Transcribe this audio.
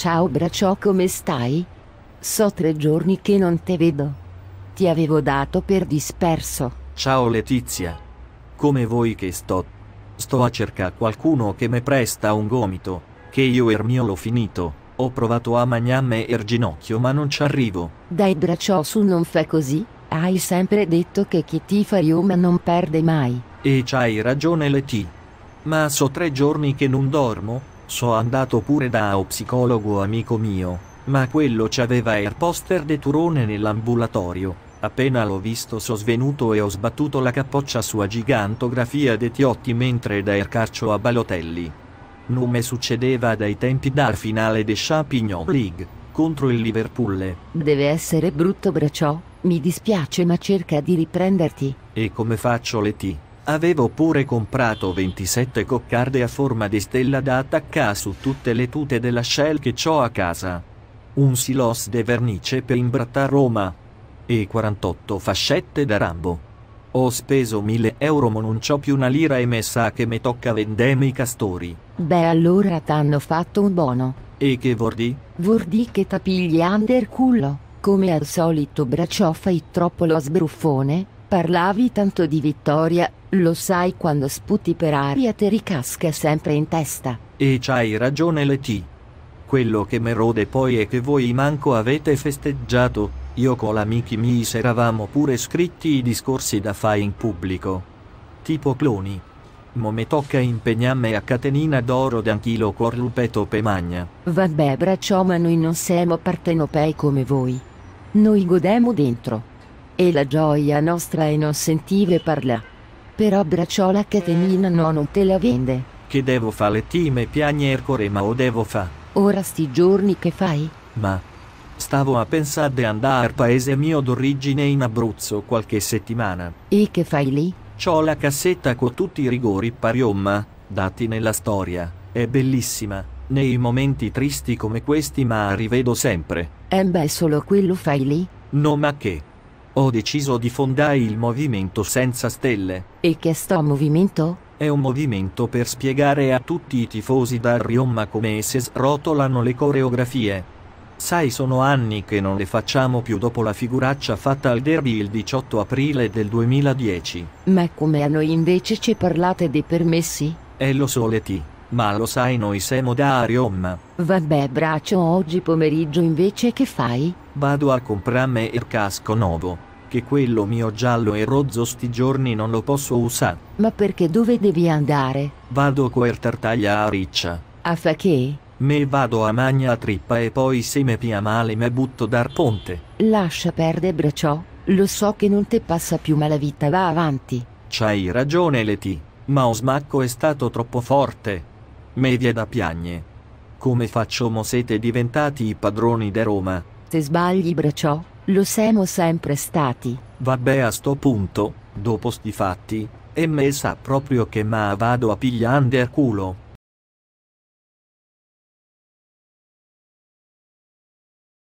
Ciao Braccio come stai? So tre giorni che non te vedo. Ti avevo dato per disperso. Ciao Letizia. Come vuoi che sto? Sto a cercare qualcuno che mi presta un gomito, che io er mio l'ho finito. Ho provato a magnamme er ginocchio ma non ci arrivo. Dai Braccio su non fai così. Hai sempre detto che chi ti fa Roma non perde mai. E c'hai ragione Leti. Ma so tre giorni che non dormo, So andato pure da o psicologo amico mio, ma quello c'aveva il poster de Turone nell'ambulatorio. Appena l'ho visto so svenuto e ho sbattuto la cappoccia sua gigantografia de Tiotti mentre da ercarcio a Balotelli. Nome succedeva dai tempi dal finale de Champignon League, contro il Liverpool. Deve essere brutto Braciò, mi dispiace ma cerca di riprenderti. E come faccio le T? Avevo pure comprato 27 coccarde a forma di stella da attaccare su tutte le tute della Shell che ho a casa. Un silos de vernice per imbrattar Roma. E 48 fascette da Rambo. Ho speso 1000 euro ma non c'ho più una lira e me sa che me tocca vendere i castori. Beh allora t'hanno fatto un bono. E che vuol di? Vuol di che t'apigli under culo, come al solito braccio fai troppo lo sbruffone, Parlavi tanto di vittoria, lo sai quando sputi per aria ti ricasca sempre in testa. E c'hai ragione Leti. Quello che merode poi è che voi manco avete festeggiato, io con l'amici mi s'eravamo pure scritti i discorsi da fare in pubblico. Tipo cloni. Mo me tocca impegnarmi a catenina d'oro d'anchilo col lupeto pe magna. Vabbè braccio ma noi non siamo partenopei come voi. Noi godemo dentro e la gioia nostra e non sentive parla. Però bracciò la catenina no non te la vende. Che devo fa le time piagner ma o devo fa? Ora sti giorni che fai? Ma... Stavo a pensare di andare al paese mio d'origine in Abruzzo qualche settimana. E che fai lì? C'ho la cassetta con tutti i rigori pariomma, dati nella storia. È bellissima. Nei momenti tristi come questi ma rivedo sempre. Eh beh, solo quello fai lì? No ma che? Ho deciso di fondare il Movimento Senza Stelle. E che sto movimento? È un movimento per spiegare a tutti i tifosi da Riomma come esse srotolano le coreografie. Sai sono anni che non le facciamo più dopo la figuraccia fatta al derby il 18 aprile del 2010. Ma come a noi invece ci parlate dei permessi? E lo ti. Ma lo sai noi siamo da Ariomma. Vabbè braccio oggi pomeriggio invece che fai? Vado a comprarmi il casco nuovo. Che quello mio giallo e rozzo sti giorni non lo posso usare. Ma perché dove devi andare? Vado coer tartaglia a riccia. A fa che? Me vado a magna a trippa e poi se me pia male me butto dar ponte. Lascia perdere ciò, lo so che non te passa più ma la vita va avanti. C'hai ragione Leti, ma o smacco è stato troppo forte. Media da piagne. Come facciamo siete diventati i padroni de Roma? te sbagli Braciò, lo siamo sempre stati. Vabbè a sto punto, dopo sti fatti, e me sa proprio che ma vado a pigliando il culo.